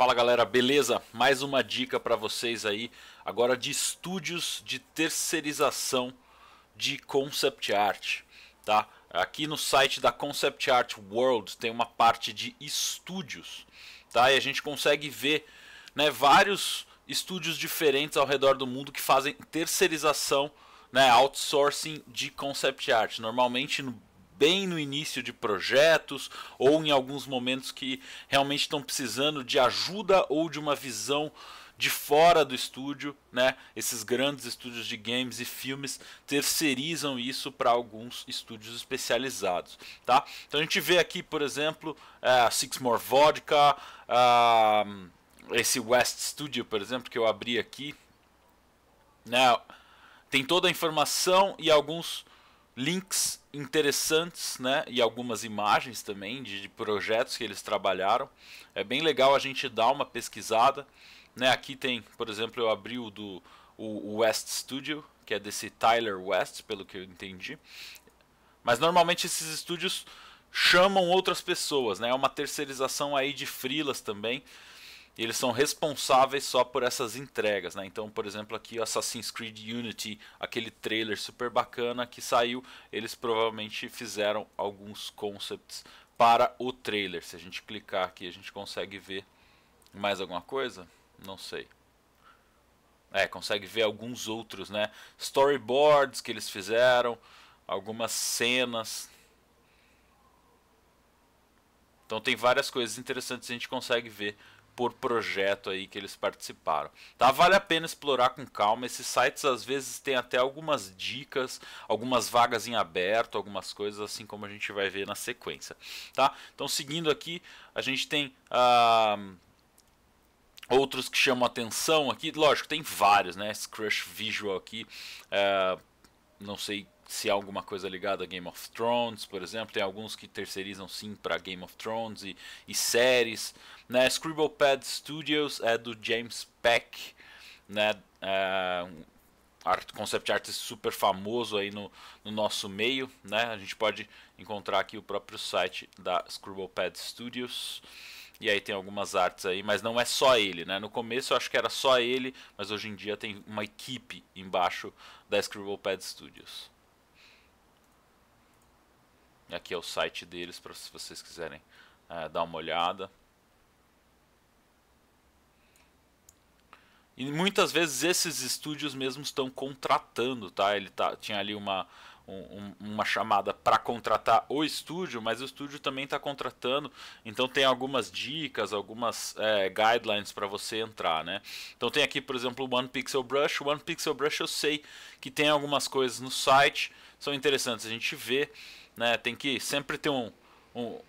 Fala galera, beleza? Mais uma dica para vocês aí, agora de estúdios de terceirização de concept art, tá? Aqui no site da Concept Art World tem uma parte de estúdios, tá? E a gente consegue ver, né, vários estúdios diferentes ao redor do mundo que fazem terceirização, né, outsourcing de concept art. Normalmente no bem no início de projetos ou em alguns momentos que realmente estão precisando de ajuda ou de uma visão de fora do estúdio, né? Esses grandes estúdios de games e filmes terceirizam isso para alguns estúdios especializados, tá? Então a gente vê aqui, por exemplo, uh, Six More Vodka, uh, esse West Studio, por exemplo, que eu abri aqui, né? Tem toda a informação e alguns links interessantes, né? E algumas imagens também de, de, projetos que eles trabalharam. É bem legal a gente dar uma pesquisada, né? Aqui tem, por exemplo, eu abri o do o West Studio, que é desse Tyler West, pelo que eu entendi. Mas normalmente esses estúdios chamam outras pessoas, né? É uma terceirização aí de frilas também e eles são responsáveis só por essas entregas, né? Então, por exemplo, aqui Assassin's Creed Unity, aquele trailer super bacana que saiu, eles provavelmente fizeram alguns concepts para o trailer. Se a gente clicar aqui, a gente consegue ver mais alguma coisa? Não sei. É, consegue ver alguns outros, né? Storyboards que eles fizeram, algumas cenas. Então tem várias coisas interessantes que a gente consegue ver por projeto aí que eles participaram. Tá? Vale a pena explorar com calma. Esses sites às vezes têm até algumas dicas, algumas vagas em aberto, algumas coisas assim como a gente vai ver na sequência. Tá? Então seguindo aqui, a gente tem. Ah, outros que chamam atenção aqui, lógico, tem vários, né? Esse Crush Visual aqui, eh, não sei se há alguma coisa ligada a Game of Thrones, por exemplo. Tem alguns que terceirizam sim para Game of Thrones e, e séries. Né? Scribblepad Studios é do James Peck, né? É, um art, concept artist super famoso aí no, no, nosso meio. Né? A gente pode encontrar aqui o próprio site da Scribblepad Studios. E aí tem algumas artes aí, mas não é só ele, né? No começo eu acho que era só ele, mas hoje em dia tem uma equipe embaixo da Scribblepad Studios. Aqui é o site deles para se vocês quiserem é, dar uma olhada. E muitas vezes esses estúdios mesmo estão contratando, tá? Ele tá, tinha ali uma, um, uma chamada para contratar o estúdio, mas o estúdio também está contratando, então tem algumas dicas, algumas é, guidelines para você entrar, né? Então tem aqui, por exemplo, o One Pixel Brush. O One Pixel Brush eu sei que tem algumas coisas no site, são interessantes a gente ver. Né? Tem que sempre ter um, um,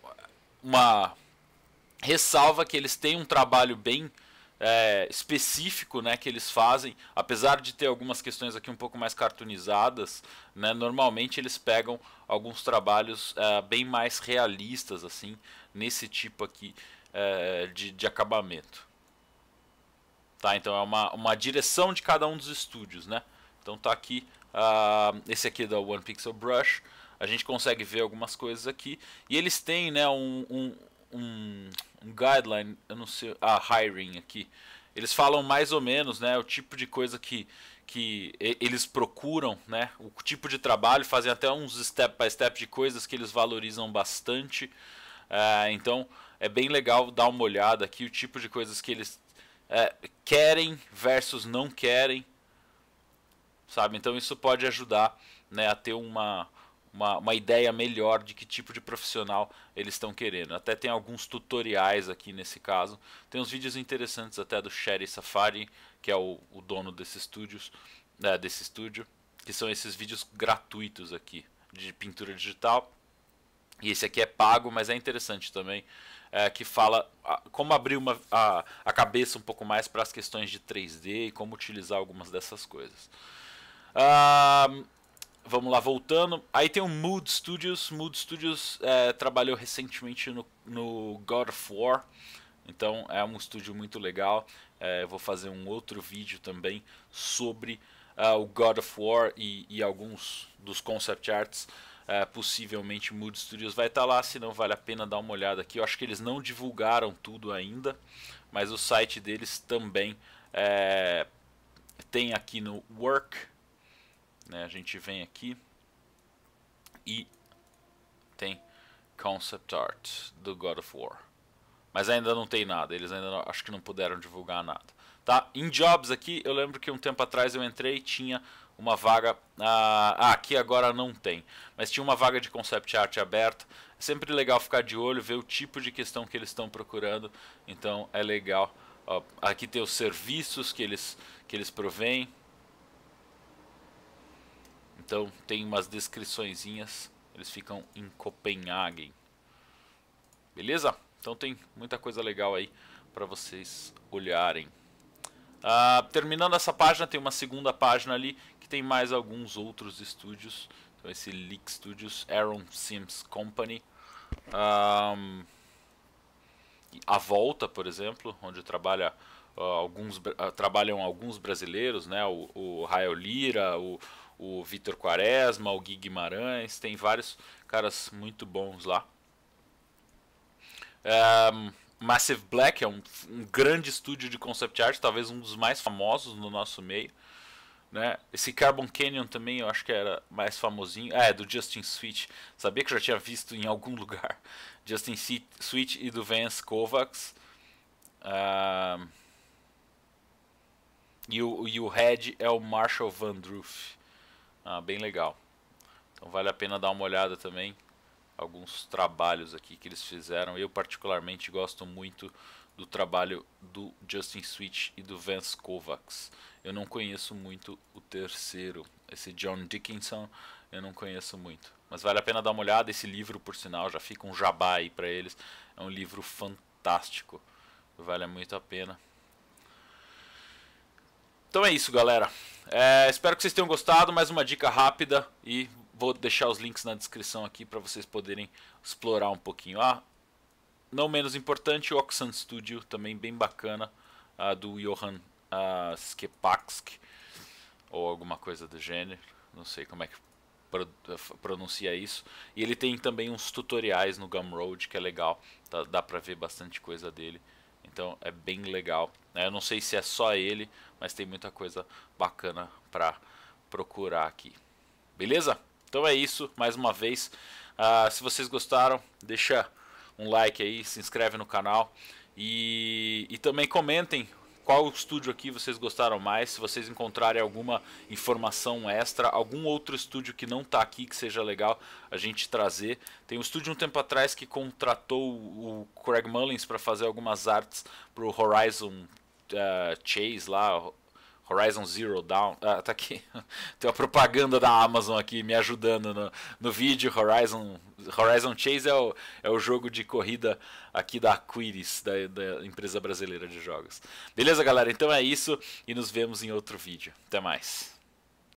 uma ressalva que eles têm um trabalho bem é, específico né, que eles fazem, apesar de ter algumas questões aqui um pouco mais cartoonizadas, né, normalmente eles pegam alguns trabalhos é, bem mais realistas assim nesse tipo aqui é, de, de acabamento. Tá, então é uma, uma direção de cada um dos estúdios, né? Então tá aqui, uh, esse aqui é da One Pixel Brush, a gente consegue ver algumas coisas aqui. E eles têm né, um, um, um, um guideline, eu não sei, a ah, hiring aqui. Eles falam mais ou menos né, o tipo de coisa que, que eles procuram, né, o tipo de trabalho, fazem até uns step by step de coisas que eles valorizam bastante. Uh, então é bem legal dar uma olhada aqui, o tipo de coisas que eles é, querem versus não querem, sabe? Então isso pode ajudar né, a ter uma, uma, uma ideia melhor de que tipo de profissional eles estão querendo. Até tem alguns tutoriais aqui nesse caso. Tem uns vídeos interessantes até do Sherry Safari, que é o, o dono desse, estúdios, né, desse estúdio, que são esses vídeos gratuitos aqui de pintura digital. E esse aqui é pago, mas é interessante também, é, que fala a, como abrir uma, a, a cabeça um pouco mais para as questões de 3D e como utilizar algumas dessas coisas. Ah, vamos lá, voltando. Aí tem o Mood Studios. Mood Studios é, trabalhou recentemente no, no, God of War. Então é um estúdio muito legal. É, vou fazer um outro vídeo também sobre uh, o God of War e, e alguns dos concept arts. É, possivelmente Mood Studios vai estar tá lá, se não vale a pena dar uma olhada aqui. Eu acho que eles não divulgaram tudo ainda, mas o site deles também é, tem aqui no Work né? A gente vem aqui e tem concept art do God of War. Mas ainda não tem nada, eles ainda não, acho que não puderam divulgar nada. Tá? Em Jobs aqui, eu lembro que um tempo atrás eu entrei e tinha uma vaga. Ah, ah aqui agora não tem, mas tinha uma vaga de concept art aberta. É sempre legal ficar de olho, ver o tipo de questão que eles estão procurando. Então é legal. Ó, aqui tem os serviços que eles, que eles provêm. Então tem umas descriçõezinhas, eles ficam em Copenhague. Beleza? Então tem muita coisa legal aí para vocês olharem. Ah, terminando essa página, tem uma segunda página ali que tem mais alguns outros estúdios. Então esse Leak Studios, Aaron Sims Company. a Volta, por exemplo, onde trabalha, uh, alguns, uh, trabalham alguns brasileiros, né? o, o Rael Lira, o, o Vitor Quaresma, o Gui Guimarães, tem vários caras muito bons lá. Um, é, Massive Black é um, um, grande estúdio de concept art, talvez um dos mais famosos no nosso meio. Né? Esse Carbon Canyon também eu acho que era mais famosinho. Ah, é do Justin Sweet. Sabia que eu já tinha visto em algum lugar. Justin Sweet e do Vance Kovacs. Um, é, e, o, e o head é o Marshall Van Droof. Ah, bem legal. Então vale a pena dar uma olhada também alguns trabalhos aqui que eles fizeram. Eu particularmente gosto muito do trabalho do Justin Switch e do Vance Kovacs. Eu não conheço muito o terceiro, esse John Dickinson, eu não conheço muito. Mas vale a pena dar uma olhada, esse livro, por sinal, já fica um jabá aí para eles. É um livro fantástico, vale muito a pena. Então é isso, galera. É, espero que vocês tenham gostado. Mais uma dica rápida e vou deixar os links na descrição aqui para vocês poderem explorar um pouquinho. Ah, não menos importante, o Oxan Studio, também bem bacana, uh, do Johan uh, Skepaksk, ou alguma coisa do gênero, não sei como é que pronuncia isso. E ele tem também uns tutoriais no Gumroad, que é legal, tá, dá para ver bastante coisa dele. Então é bem legal. Né? Eu não sei se é só ele, mas tem muita coisa bacana para procurar aqui. Beleza? Então é isso, mais uma vez. Uh, se vocês gostaram, deixa um like aí, se inscreve no canal e, e também comentem qual estúdio aqui vocês gostaram mais, se vocês encontrarem alguma informação extra, algum outro estúdio que não está aqui que seja legal a gente trazer. Tem um estúdio um tempo atrás que contratou o Craig Mullins para fazer algumas artes para o Horizon uh, Chase lá, Horizon Zero Dawn. Ah, tá aqui. Tem uma propaganda da Amazon aqui me ajudando no, no vídeo. Horizon, Horizon Chase é o, é o jogo de corrida aqui da Aquiris, da, da empresa brasileira de jogos. Beleza, galera? Então é isso e nos vemos em outro vídeo. Até mais.